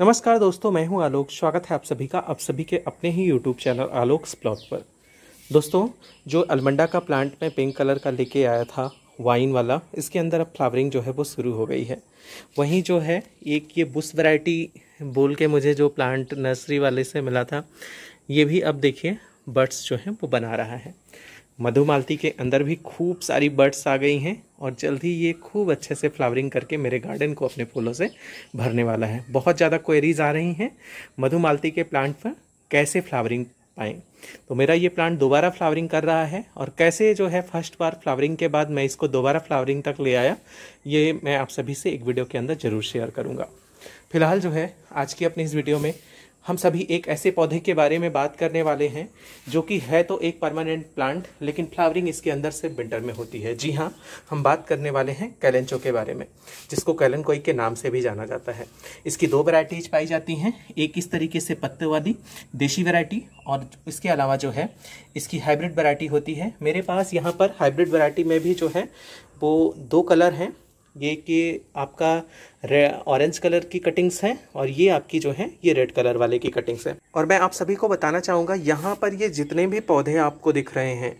नमस्कार दोस्तों मैं हूं आलोक स्वागत है आप सभी का आप सभी के अपने ही यूट्यूब चैनल आलोक स्प्लॉट पर दोस्तों जो अलमंडा का प्लांट मैं पिंक कलर का लेके आया था वाइन वाला इसके अंदर अब फ्लावरिंग जो है वो शुरू हो गई है वहीं जो है एक ये बुश वैरायटी बोल के मुझे जो प्लांट नर्सरी वाले से मिला था ये भी अब देखिए बर्ड्स जो हैं वो बना रहा है मधुमालती के अंदर भी खूब सारी बर्ड्स आ गई हैं और जल्द ही ये खूब अच्छे से फ्लावरिंग करके मेरे गार्डन को अपने फूलों से भरने वाला है बहुत ज़्यादा क्वेरीज आ रही हैं मधुमालती के प्लांट पर कैसे फ्लावरिंग पाएँ तो मेरा ये प्लांट दोबारा फ्लावरिंग कर रहा है और कैसे जो है फर्स्ट बार फ्लावरिंग के बाद मैं इसको दोबारा फ्लावरिंग तक ले आया ये मैं आप सभी से एक वीडियो के अंदर ज़रूर शेयर करूँगा फिलहाल जो है आज की अपनी इस वीडियो में हम सभी एक ऐसे पौधे के बारे में बात करने वाले हैं जो कि है तो एक परमानेंट प्लांट लेकिन फ्लावरिंग इसके अंदर से विंटर में होती है जी हाँ हम बात करने वाले हैं कैलेंचो के बारे में जिसको कैलन कोई के नाम से भी जाना जाता है इसकी दो वैरायटीज पाई जाती हैं एक इस तरीके से पत्ते वाली देशी वैरायटी और इसके अलावा जो है इसकी हाइब्रिड वरायटी होती है मेरे पास यहाँ पर हाइब्रिड वरायटी में भी जो है वो दो कलर हैं ये कि आपका ऑरेंज कलर की कटिंग्स हैं और ये आपकी जो है ये रेड कलर वाले की कटिंग्स हैं और मैं आप सभी को बताना चाहूँगा यहाँ पर ये जितने भी पौधे आपको दिख रहे हैं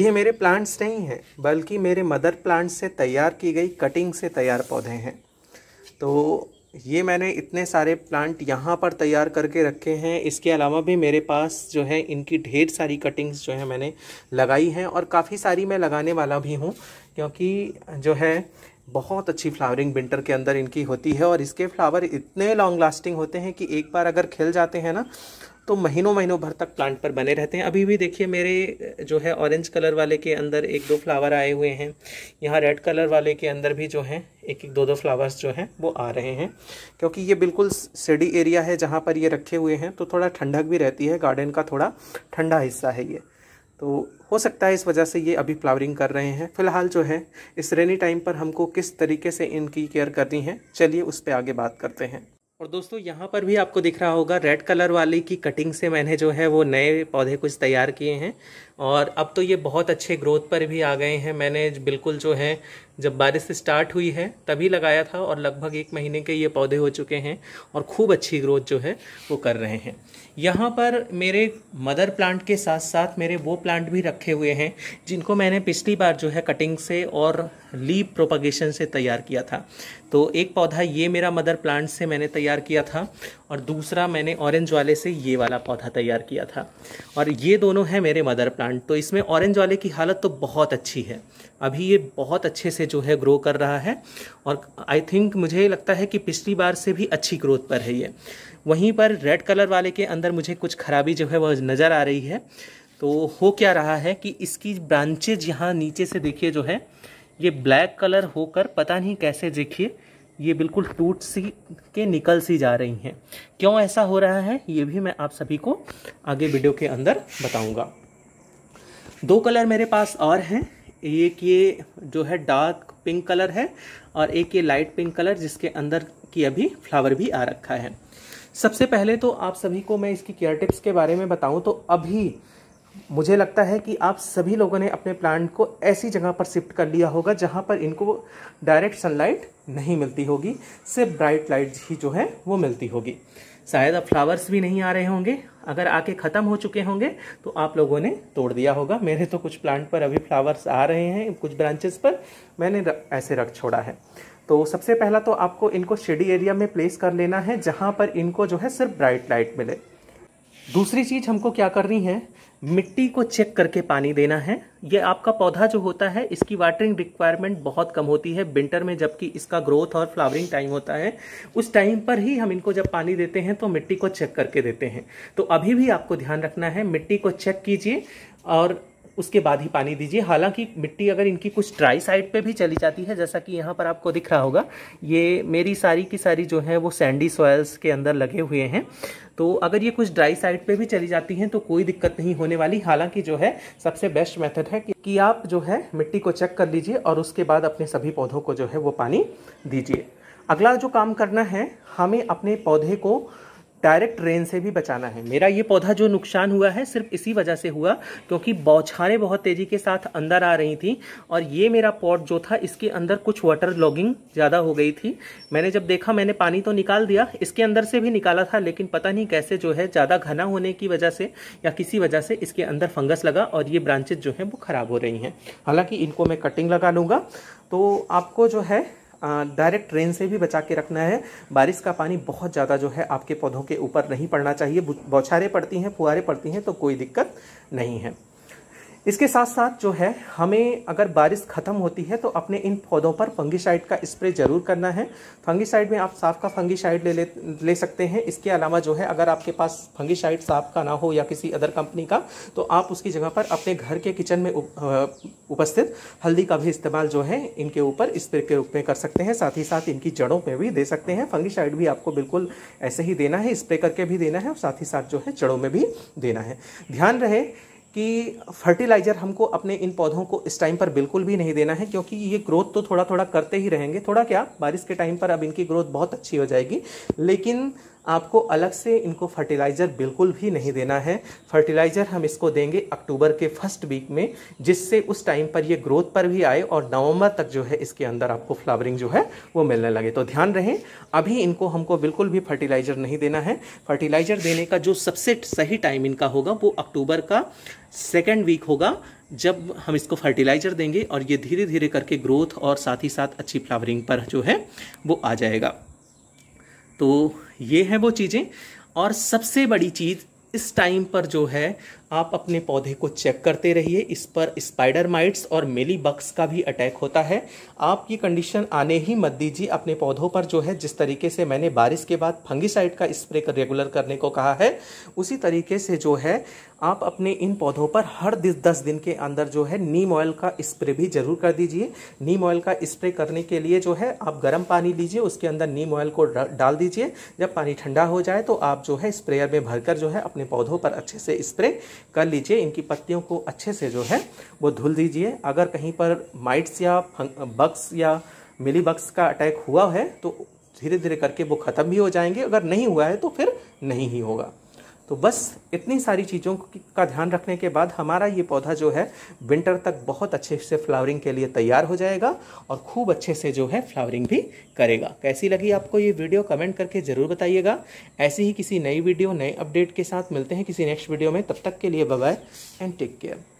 ये मेरे प्लांट्स नहीं हैं बल्कि मेरे मदर प्लांट से तैयार की गई कटिंग से तैयार पौधे हैं तो ये मैंने इतने सारे प्लांट यहाँ पर तैयार करके रखे हैं इसके अलावा भी मेरे पास जो है इनकी ढेर सारी कटिंग्स जो है मैंने लगाई हैं और काफ़ी सारी मैं लगाने वाला भी हूँ क्योंकि जो है बहुत अच्छी फ्लावरिंग विंटर के अंदर इनकी होती है और इसके फ्लावर इतने लॉन्ग लास्टिंग होते हैं कि एक बार अगर खिल जाते हैं ना तो महीनों महीनों भर तक प्लांट पर बने रहते हैं अभी भी देखिए मेरे जो है ऑरेंज कलर वाले के अंदर एक दो फ्लावर आए हुए हैं यहाँ रेड कलर वाले के अंदर भी जो हैं एक एक दो दो फ्लावर्स जो हैं वो आ रहे हैं क्योंकि ये बिल्कुल सीडी एरिया है जहाँ पर ये रखे हुए हैं तो थोड़ा ठंडक भी रहती है गार्डन का थोड़ा ठंडा हिस्सा है ये तो हो सकता है इस वजह से ये अभी फ्लावरिंग कर रहे हैं फिलहाल जो है इस रेनी टाइम पर हमको किस तरीके से इनकी केयर करनी है चलिए उस पर आगे बात करते हैं और दोस्तों यहाँ पर भी आपको दिख रहा होगा रेड कलर वाले की कटिंग से मैंने जो है वो नए पौधे कुछ तैयार किए हैं और अब तो ये बहुत अच्छे ग्रोथ पर भी आ गए हैं मैंने बिल्कुल जो है जब बारिश स्टार्ट हुई है तभी लगाया था और लगभग एक महीने के ये पौधे हो चुके हैं और खूब अच्छी ग्रोथ जो है वो कर रहे हैं यहाँ पर मेरे मदर प्लांट के साथ साथ मेरे वो प्लांट भी रखे हुए हैं जिनको मैंने पिछली बार जो है कटिंग से और लीप प्रोपगेशन से तैयार किया था तो एक पौधा ये मेरा मदर प्लांट से मैंने तैयार किया था और दूसरा मैंने ऑरेंज वाले से ये वाला पौधा तैयार किया था और ये दोनों हैं मेरे मदर प्लांट प्लांट तो इसमें ऑरेंज वाले की हालत तो बहुत अच्छी है अभी ये बहुत अच्छे से जो है ग्रो कर रहा है और आई थिंक मुझे लगता है कि पिछली बार से भी अच्छी ग्रोथ पर है ये वहीं पर रेड कलर वाले के अंदर मुझे कुछ खराबी जो है वह नज़र आ रही है तो हो क्या रहा है कि इसकी ब्रांचेज यहाँ नीचे से देखिए जो है ये ब्लैक कलर होकर पता नहीं कैसे देखिए ये बिल्कुल टूट सी के निकल सी जा रही हैं क्यों ऐसा हो रहा है ये भी मैं आप सभी को आगे वीडियो के अंदर बताऊंगा दो कलर मेरे पास और हैं एक ये जो है डार्क पिंक कलर है और एक ये लाइट पिंक कलर जिसके अंदर की अभी फ्लावर भी आ रखा है सबसे पहले तो आप सभी को मैं इसकी केयर टिप्स के बारे में बताऊं तो अभी मुझे लगता है कि आप सभी लोगों ने अपने प्लांट को ऐसी जगह पर शिफ्ट कर लिया होगा जहाँ पर इनको डायरेक्ट सनलाइट नहीं मिलती होगी सिर्फ ब्राइट लाइट ही जो है वो मिलती होगी शायद अब फ्लावर्स भी नहीं आ रहे होंगे अगर आके ख़त्म हो चुके होंगे तो आप लोगों ने तोड़ दिया होगा मेरे तो कुछ प्लांट पर अभी फ्लावर्स आ रहे हैं कुछ ब्रांचेस पर मैंने ऐसे रख छोड़ा है तो सबसे पहला तो आपको इनको शेडी एरिया में प्लेस कर लेना है जहाँ पर इनको जो है सिर्फ ब्राइट लाइट मिले दूसरी चीज हमको क्या करनी है मिट्टी को चेक करके पानी देना है ये आपका पौधा जो होता है इसकी वाटरिंग रिक्वायरमेंट बहुत कम होती है विंटर में जबकि इसका ग्रोथ और फ्लावरिंग टाइम होता है उस टाइम पर ही हम इनको जब पानी देते हैं तो मिट्टी को चेक करके देते हैं तो अभी भी आपको ध्यान रखना है मिट्टी को चेक कीजिए और उसके बाद ही पानी दीजिए हालांकि मिट्टी अगर इनकी कुछ ड्राई साइड पे भी चली जाती है जैसा कि यहाँ पर आपको दिख रहा होगा ये मेरी सारी की सारी जो है वो सैंडी सॉयल्स के अंदर लगे हुए हैं तो अगर ये कुछ ड्राई साइड पे भी चली जाती हैं तो कोई दिक्कत नहीं होने वाली हालांकि जो है सबसे बेस्ट मेथड है कि, कि आप जो है मिट्टी को चेक कर लीजिए और उसके बाद अपने सभी पौधों को जो है वो पानी दीजिए अगला जो काम करना है हमें अपने पौधे को डायरेक्ट रेन से भी बचाना है मेरा ये पौधा जो नुकसान हुआ है सिर्फ इसी वजह से हुआ क्योंकि बौछारें बहुत तेजी के साथ अंदर आ रही थी और ये मेरा पॉट जो था इसके अंदर कुछ वाटर लॉगिंग ज़्यादा हो गई थी मैंने जब देखा मैंने पानी तो निकाल दिया इसके अंदर से भी निकाला था लेकिन पता नहीं कैसे जो है ज़्यादा घना होने की वजह से या किसी वजह से इसके अंदर फंगस लगा और ये ब्रांचेज जो है वो ख़राब हो रही हैं हालांकि इनको मैं कटिंग लगा लूँगा तो आपको जो है डायरेक्ट रेन से भी बचा के रखना है बारिश का पानी बहुत ज़्यादा जो है आपके पौधों के ऊपर नहीं पड़ना चाहिए बौछारें पड़ती हैं फुहारें पड़ती हैं तो कोई दिक्कत नहीं है इसके साथ साथ जो है हमें अगर बारिश ख़त्म होती है तो अपने इन पौधों पर फंगीसाइड का स्प्रे ज़रूर करना है फंगीसाइड में आप साफ़ का फंगीसाइड ले, ले ले सकते हैं इसके अलावा जो है अगर आपके पास फंगीसाइड साफ़ का ना हो या किसी अदर कंपनी का तो आप उसकी जगह पर अपने घर के किचन में उपस्थित हल्दी का भी इस्तेमाल जो है इनके ऊपर स्प्रे के रूप में कर सकते हैं साथ ही साथ इनकी जड़ों पर भी दे सकते हैं फंगीसाइड भी आपको बिल्कुल ऐसे ही देना है स्प्रे करके भी देना है और साथ ही साथ जो है जड़ों में भी देना है ध्यान रहे कि फर्टिलाइज़र हमको अपने इन पौधों को इस टाइम पर बिल्कुल भी नहीं देना है क्योंकि ये ग्रोथ तो थोड़ा थोड़ा करते ही रहेंगे थोड़ा क्या बारिश के टाइम पर अब इनकी ग्रोथ बहुत अच्छी हो जाएगी लेकिन आपको अलग से इनको फर्टिलाइज़र बिल्कुल भी नहीं देना है फर्टिलाइज़र हम इसको देंगे अक्टूबर के फर्स्ट वीक में जिससे उस टाइम पर ये ग्रोथ पर भी आए और नवंबर तक जो है इसके अंदर आपको फ्लावरिंग जो है वो मिलने लगे तो ध्यान रहे अभी इनको हमको बिल्कुल भी फर्टिलाइज़र नहीं देना है फर्टिलाइज़र देने का जो सबसे सही टाइम इनका होगा वो अक्टूबर का सेकेंड वीक होगा जब हम इसको फर्टिलाइज़र देंगे और ये धीरे धीरे करके ग्रोथ और साथ ही साथ अच्छी फ्लावरिंग पर जो है वो आ जाएगा तो ये है वो चीज़ें और सबसे बड़ी चीज़ इस टाइम पर जो है आप अपने पौधे को चेक करते रहिए इस पर स्पाइडर माइट्स और मेली बक्स का भी अटैक होता है आप ये कंडीशन आने ही मत दीजिए अपने पौधों पर जो है जिस तरीके से मैंने बारिश के बाद फंगिसाइड का स्प्रे कर रेगुलर करने को कहा है उसी तरीके से जो है आप अपने इन पौधों पर हर दस दिन के अंदर जो है नीम ऑयल का स्प्रे भी जरूर कर दीजिए नीम ऑयल का स्प्रे करने के लिए जो है आप गर्म पानी लीजिए उसके अंदर नीम ऑयल को डाल दीजिए जब पानी ठंडा हो जाए तो आप जो है स्प्रेयर में भरकर जो है अपने पौधों पर अच्छे से स्प्रे कर लीजिए इनकी पत्तियों को अच्छे से जो है वो धुल दीजिए अगर कहीं पर माइट्स या बक्स या मिली बक्स का अटैक हुआ है तो धीरे धीरे करके वो ख़त्म भी हो जाएंगे अगर नहीं हुआ है तो फिर नहीं ही होगा तो बस इतनी सारी चीज़ों का ध्यान रखने के बाद हमारा ये पौधा जो है विंटर तक बहुत अच्छे से फ्लावरिंग के लिए तैयार हो जाएगा और खूब अच्छे से जो है फ्लावरिंग भी करेगा कैसी लगी आपको ये वीडियो कमेंट करके ज़रूर बताइएगा ऐसे ही किसी नई वीडियो नए अपडेट के साथ मिलते हैं किसी नेक्स्ट वीडियो में तब तक के लिए बाय एंड टेक केयर